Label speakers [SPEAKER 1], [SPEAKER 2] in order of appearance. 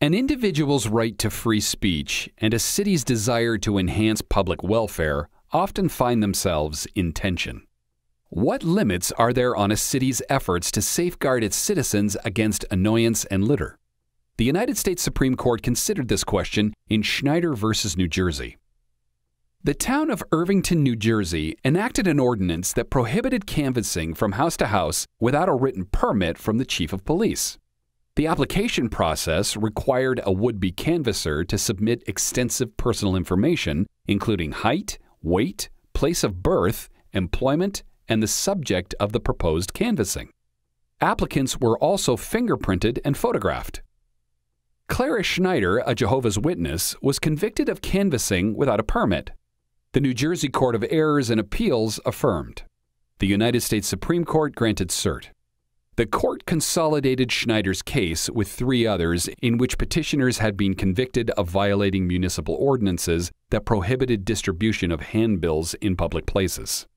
[SPEAKER 1] An individual's right to free speech and a city's desire to enhance public welfare often find themselves in tension. What limits are there on a city's efforts to safeguard its citizens against annoyance and litter? The United States Supreme Court considered this question in Schneider v. New Jersey. The town of Irvington, New Jersey enacted an ordinance that prohibited canvassing from house to house without a written permit from the chief of police. The application process required a would be canvasser to submit extensive personal information, including height, weight, place of birth, employment, and the subject of the proposed canvassing. Applicants were also fingerprinted and photographed. Clara Schneider, a Jehovah's Witness, was convicted of canvassing without a permit. The New Jersey Court of Errors and Appeals affirmed. The United States Supreme Court granted cert. The court consolidated Schneider's case with three others in which petitioners had been convicted of violating municipal ordinances that prohibited distribution of handbills in public places.